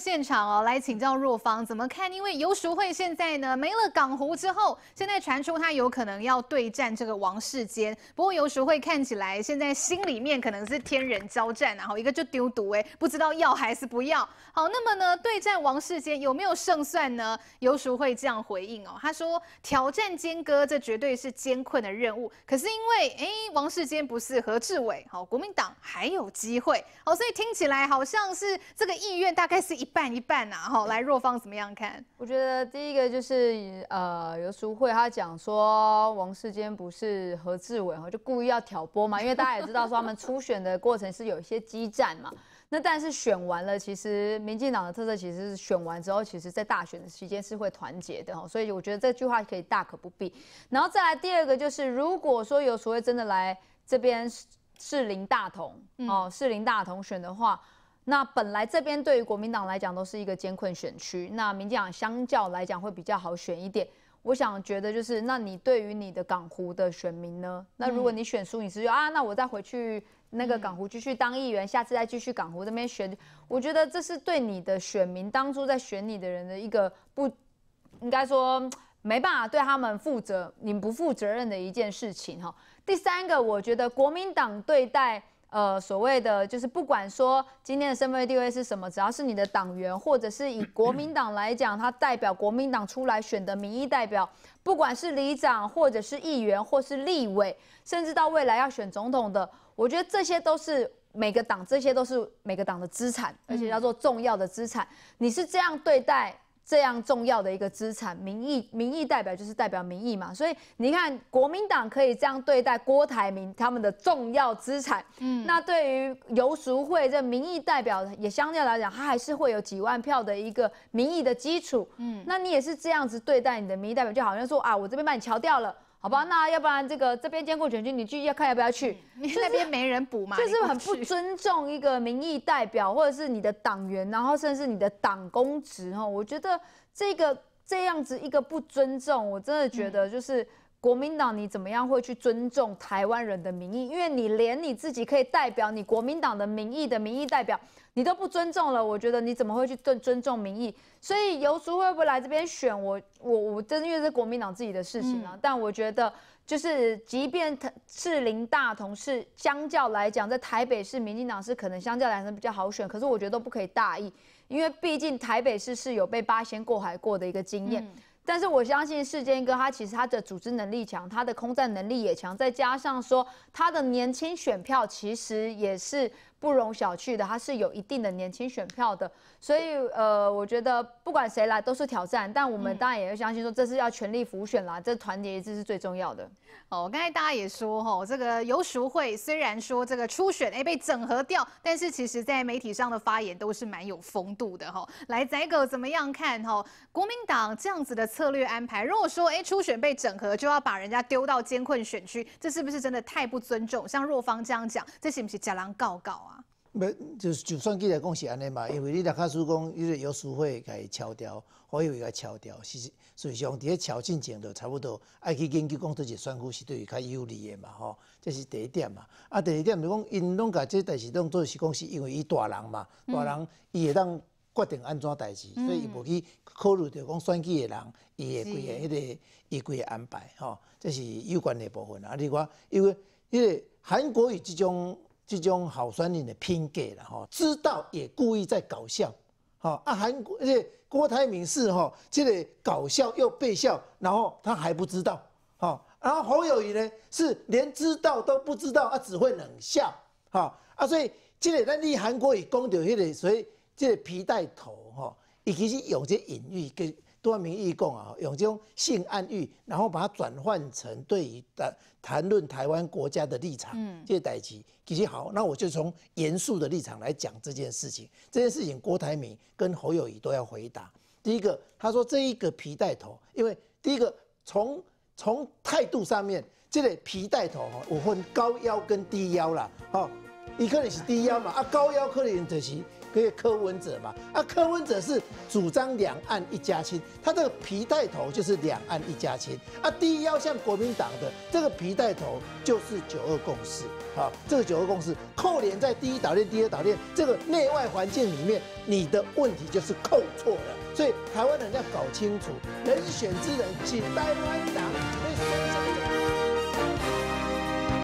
现场哦，来请教若芳怎么看？因为游淑慧现在呢没了港湖之后，现在传出她有可能要对战这个王世坚。不过游淑慧看起来现在心里面可能是天人交战，然后一个就丢毒哎，不知道要还是不要。好，那么呢对战王世坚有没有胜算呢？游淑慧这样回应哦，他说挑战坚哥这绝对是艰困的任务。可是因为哎王世坚不是何志伟，好国民党还有机会，好所以听起来好像是这个意愿大概是一。半一半呐，哈，来若芳怎么样看？我觉得第一个就是呃，尤淑慧她讲说王世坚不是何志伟，哈，就故意要挑拨嘛，因为大家也知道说他们初选的过程是有一些激战嘛。那但是选完了，其实民进党的特色其实是选完之后，其实在大选的期间是会团结的，吼。所以我觉得这句话可以大可不必。然后再来第二个就是，如果说有所谓真的来这边是林大同，哦，是林大同选的话。那本来这边对于国民党来讲都是一个艰困选区，那民进党相较来讲会比较好选一点。我想觉得就是，那你对于你的港湖的选民呢？那如果你选苏是说啊，那我再回去那个港湖继续当议员，下次再继续港湖这边选，我觉得这是对你的选民当初在选你的人的一个不应该说没办法对他们负责，你不负责任的一件事情哈。第三个，我觉得国民党对待。呃，所谓的就是不管说今天的身份地位是什么，只要是你的党员，或者是以国民党来讲，他代表国民党出来选的民意代表，不管是里长，或者是议员，或是立委，甚至到未来要选总统的，我觉得这些都是每个党，这些都是每个党的资产，而且叫做重要的资产。你是这样对待？这样重要的一个资产，民意民意代表就是代表民意嘛，所以你看国民党可以这样对待郭台铭他们的重要资产，嗯，那对于游淑惠这民意代表也相对来讲，他还是会有几万票的一个民意的基础，嗯，那你也是这样子对待你的民意代表，就好像说啊，我这边把你敲掉了。好吧，那要不然这个这边兼顾全军，你去要看要不要去？你那边没人补嘛？就是很不尊重一个民意代表，或者是你的党员，然后甚至你的党公职哈。我觉得这个这样子一个不尊重，我真的觉得就是。国民党，你怎么样会去尊重台湾人的民意？因为你连你自己可以代表你国民党的民意的民意代表，你都不尊重了，我觉得你怎么会去更尊重民意？所以游叔会不会来这边选我？我我，这因为是国民党自己的事情啊。但我觉得，就是即便士林、大同是相较来讲，在台北市，民进党是可能相较来说比较好选。可是我觉得都不可以大意，因为毕竟台北市是有被八仙过海过的一个经验。但是我相信世坚哥，他其实他的组织能力强，他的空战能力也强，再加上说他的年轻选票，其实也是。不容小觑的，他是有一定的年轻选票的，所以呃，我觉得不管谁来都是挑战，但我们当然也要相信说这是要全力服选啦，这团结致是最重要的。哦，刚才大家也说哈，这个游淑慧虽然说这个初选哎被整合掉，但是其实在媒体上的发言都是蛮有风度的哈。来仔狗怎么样看哈？国民党这样子的策略安排，如果说哎初选被整合就要把人家丢到监困选区，这是不是真的太不尊重？像若芳这样讲，这是不是假狼告告。没就就算起来讲是安尼嘛，因为你若较输讲，伊个药师会伊敲掉，我以来敲掉，事实上，伫咧敲进前就差不多。爱去研究讲作个选股是对伊较有利诶嘛，吼，这是第一点嘛。啊，第二点，是讲，因拢甲个代志拢做，是讲是因为伊大人嘛，大人伊会当决定安怎代志，所以伊无去考虑着讲选举诶人，伊会规个迄个，伊规个安排，吼，这是有关诶部分。啊，你看因为因为韩国语即种。这种好酸人的拼给了哈，知道也故意在搞笑，哈啊韩国，而且郭台铭是哈，这个搞笑又被笑，然后他还不知道，哈，然后侯友谊呢是连知道都不知道，他只会冷笑，哈啊，所以这里咱立韩国语讲到迄个，所以这个皮带头哈，伊其实有些隐喻跟。多名义共啊，用这种性暗喻，然后把它转换成对于的谈论台湾国家的立场，嗯，这些代词其实好，那我就从严肃的立场来讲这件事情。这件事情，郭台铭跟侯友谊都要回答。第一个，他说这一个皮带头，因为第一个从从态度上面，这个皮带头哈，我分高腰跟低腰啦，哦，一个是低腰嘛，啊高腰可能就是。跟柯文哲嘛，啊，柯文哲是主张两岸一家亲，他这个皮带头就是两岸一家亲。啊，第一要向国民党的这个皮带头就是九二共识，啊，这个九二共识扣连在第一岛链、第二岛链这个内外环境里面，你的问题就是扣错了。所以台湾人要搞清楚，人选之人，请台湾党。